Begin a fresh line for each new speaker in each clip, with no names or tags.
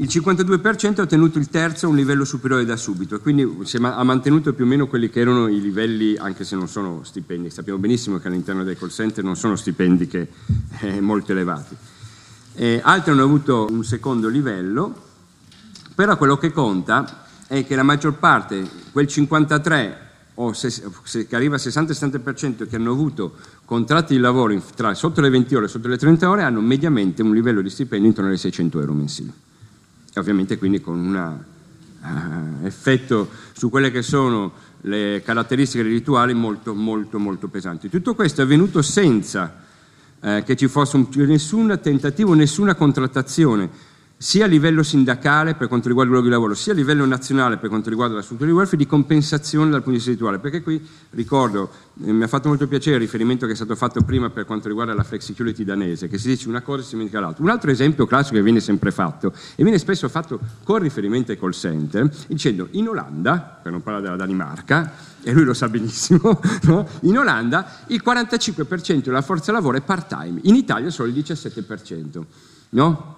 Il 52% ha ottenuto il terzo a un livello superiore da subito quindi ha mantenuto più o meno quelli che erano i livelli, anche se non sono stipendi, sappiamo benissimo che all'interno dei call center non sono stipendi che, eh, molto elevati. Eh, altri hanno avuto un secondo livello, però quello che conta è che la maggior parte, quel 53 o se, se, che arriva al 60-70% che hanno avuto contratti di lavoro in, tra, sotto le 20 ore e sotto le 30 ore, hanno mediamente un livello di stipendio intorno alle 600 euro mensili ovviamente quindi con un uh, eh, effetto su quelle che sono le caratteristiche dei rituali molto molto molto pesanti. Tutto questo è avvenuto senza eh, che ci fosse un, nessun tentativo, nessuna contrattazione sia a livello sindacale per quanto riguarda i luoghi di lavoro, sia a livello nazionale per quanto riguarda la struttura di welfare, di compensazione dal punto di vista rituale. Perché qui ricordo, eh, mi ha fatto molto piacere il riferimento che è stato fatto prima per quanto riguarda la flexicurity danese, che si dice una cosa e si dimentica l'altra. Un altro esempio classico che viene sempre fatto, e viene spesso fatto con riferimento ai call center, dicendo in Olanda, per non parlare della Danimarca, e lui lo sa benissimo, no? in Olanda il 45% della forza lavoro è part-time, in Italia solo il 17%. No?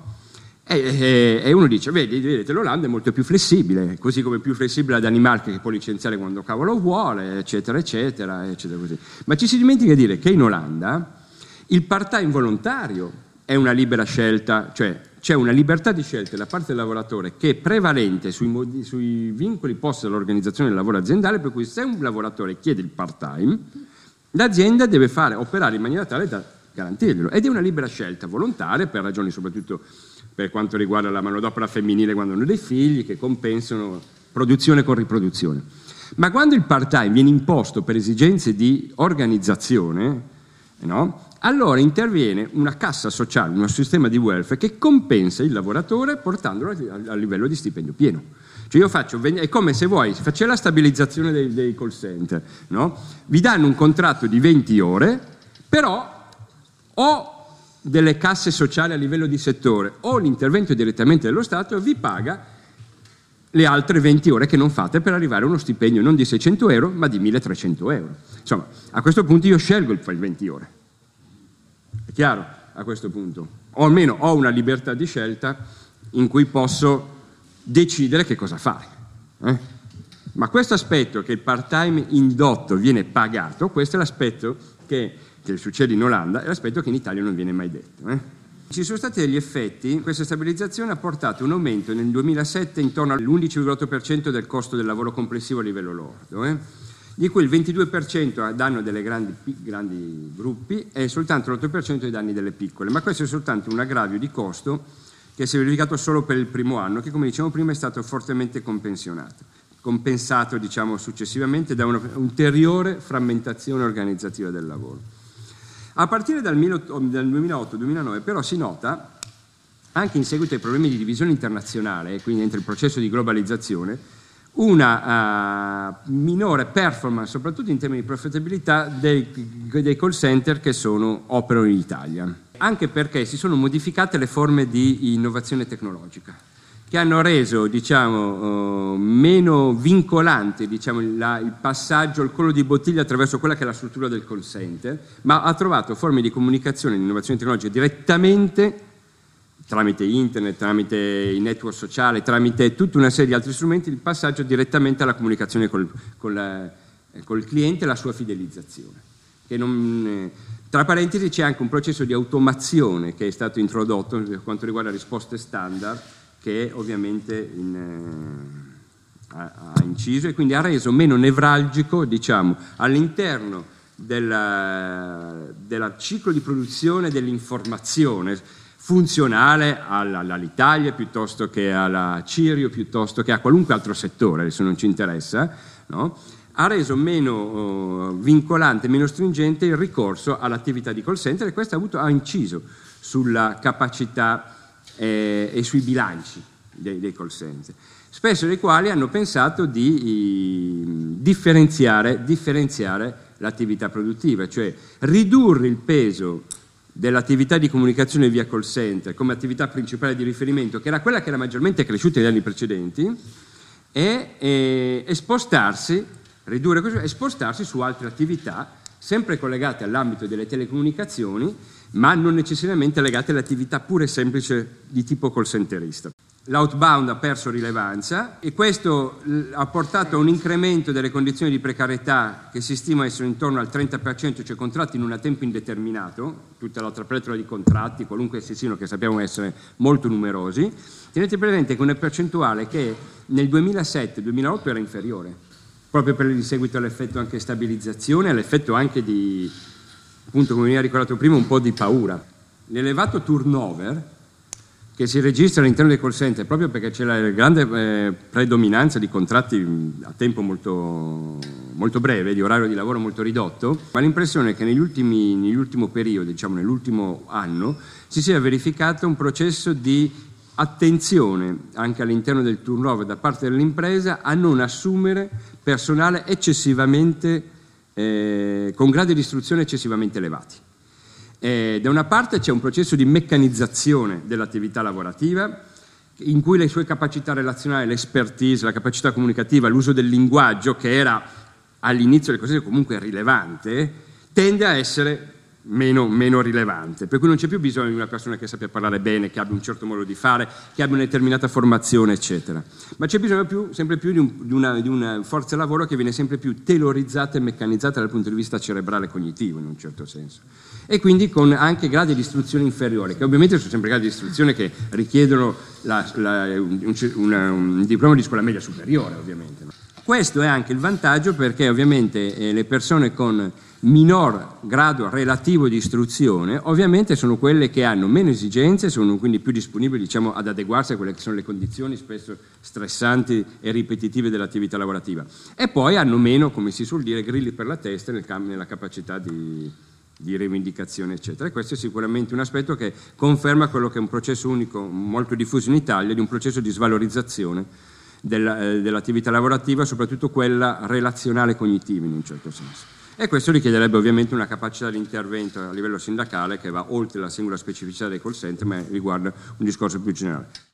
E, eh, e, eh, e uno dice, vedi, vedete, l'Olanda è molto più flessibile, così come è più flessibile la Danimarca che può licenziare quando cavolo vuole, eccetera, eccetera, eccetera così. Ma ci si dimentica di dire che in Olanda il part-time volontario è una libera scelta, cioè c'è una libertà di scelta da parte del lavoratore che è prevalente sui, modi, sui, vincoli posti dall'organizzazione del lavoro aziendale, per cui se un lavoratore chiede il part-time, l'azienda deve fare, operare in maniera tale da garantirglielo. Ed è una libera scelta volontaria per ragioni soprattutto per quanto riguarda la manodopera femminile quando hanno dei figli, che compensano produzione con riproduzione. Ma quando il part-time viene imposto per esigenze di organizzazione, no? allora interviene una cassa sociale, un sistema di welfare che compensa il lavoratore portandolo a livello di stipendio pieno. Cioè io faccio, è come se vuoi, faccio la stabilizzazione dei, dei call center, no? vi danno un contratto di 20 ore, però ho delle casse sociali a livello di settore o l'intervento direttamente dello Stato vi paga le altre 20 ore che non fate per arrivare a uno stipendio non di 600 euro ma di 1300 euro. Insomma, a questo punto io scelgo il 20 ore. È chiaro a questo punto? O almeno ho una libertà di scelta in cui posso decidere che cosa fare. Eh? Ma questo aspetto che il part-time indotto viene pagato, questo è l'aspetto che che succede in Olanda, è l'aspetto che in Italia non viene mai detto. Eh? Ci sono stati degli effetti, questa stabilizzazione ha portato un aumento nel 2007 intorno all'11,8% del costo del lavoro complessivo a livello lordo, eh? di cui il 22% a danno delle grandi, grandi gruppi e soltanto l'8% ai danni delle piccole, ma questo è soltanto un aggravio di costo che si è verificato solo per il primo anno, che come dicevamo prima è stato fortemente compensionato, compensato diciamo, successivamente da un'ulteriore frammentazione organizzativa del lavoro. A partire dal 2008-2009 però si nota, anche in seguito ai problemi di divisione internazionale, quindi entro il processo di globalizzazione, una uh, minore performance, soprattutto in termini di profittabilità, dei, dei call center che sono, operano in Italia, anche perché si sono modificate le forme di innovazione tecnologica che hanno reso diciamo, eh, meno vincolante diciamo, la, il passaggio, il collo di bottiglia attraverso quella che è la struttura del call center, ma ha trovato forme di comunicazione e di innovazione tecnologica direttamente tramite internet, tramite il network sociale, tramite tutta una serie di altri strumenti, il passaggio direttamente alla comunicazione col, col, eh, col cliente e la sua fidelizzazione. Non, eh, tra parentesi c'è anche un processo di automazione che è stato introdotto per quanto riguarda risposte standard, che ovviamente in, eh, ha, ha, inciso e quindi ha reso meno nevralgico diciamo, all'interno del, del ciclo di produzione dell'informazione funzionale all'Italia piuttosto che alla Cirio, piuttosto che a qualunque altro settore, se non ci interessa, no? ha reso meno oh, vincolante, meno stringente il ricorso all'attività di call center e questo ha, avuto, ha inciso sulla capacità eh, e sui bilanci dei, dei, call center, spesso dei quali hanno pensato di eh, differenziare, differenziare l'attività produttiva, cioè ridurre il peso dell'attività di comunicazione via call center come attività principale di riferimento, che era quella che era maggiormente cresciuta negli anni precedenti, e, e, e spostarsi, ridurre questo, e spostarsi su altre attività sempre collegate all'ambito delle telecomunicazioni ma non necessariamente legate all'attività pure semplice di tipo call centerista. L'outbound ha perso rilevanza e questo ha portato a un incremento delle condizioni di precarietà che si stima essere intorno al 30%, cioè contratti in un tempo indeterminato, tutta l'altra pletora di contratti, qualunque siano, che sappiamo essere molto numerosi. Tenete presente che una percentuale che nel 2007-2008 era inferiore, proprio per il seguito all'effetto anche stabilizzazione, all'effetto anche di, appunto come mi ha ricordato prima, un po' di paura. L'elevato turnover che si registra all'interno dei call center proprio perché c'è la grande eh, predominanza di contratti a tempo molto, molto, breve, di orario di lavoro molto ridotto, ma l'impressione è che negli ultimi, nell'ultimo periodo, diciamo nell'ultimo anno, si sia verificato un processo di attenzione anche all'interno del turnover da parte dell'impresa a non assumere personale eccessivamente eh, con gradi di istruzione eccessivamente elevati. Eh, da una parte c'è un processo di meccanizzazione dell'attività lavorativa, in cui le sue capacità relazionali, l'expertise, la capacità comunicativa, l'uso del linguaggio, che era all'inizio del cosiddetto comunque rilevante, tende a essere Meno, meno, rilevante. Per cui non c'è più bisogno di una persona che sappia parlare bene, che abbia un certo modo di fare, che abbia una determinata formazione, eccetera. Ma c'è bisogno più, sempre più di, un, di, una, di, una, forza lavoro che viene sempre più telorizzata e meccanizzata dal punto di vista cerebrale e cognitivo, in un certo senso. E quindi con anche gradi di istruzione inferiore, che ovviamente sono sempre gradi di istruzione che richiedono la, la, un, una, un, diploma di scuola media superiore, ovviamente. Questo è anche il vantaggio perché ovviamente eh, le persone con minor grado relativo di istruzione, ovviamente sono quelle che hanno meno esigenze, sono quindi più disponibili diciamo, ad adeguarsi a quelle che sono le condizioni spesso stressanti e ripetitive dell'attività lavorativa. E poi hanno meno, come si suol dire, grilli per la testa nel nella capacità di, di rivendicazione, eccetera. E questo è sicuramente un aspetto che conferma quello che è un processo unico molto diffuso in Italia, di un processo di svalorizzazione della, eh, dell'attività lavorativa, soprattutto quella relazionale cognitiva in un certo senso e questo richiederebbe ovviamente una capacità di intervento a livello sindacale che va oltre la singola specificità dei call center ma riguarda un discorso più generale.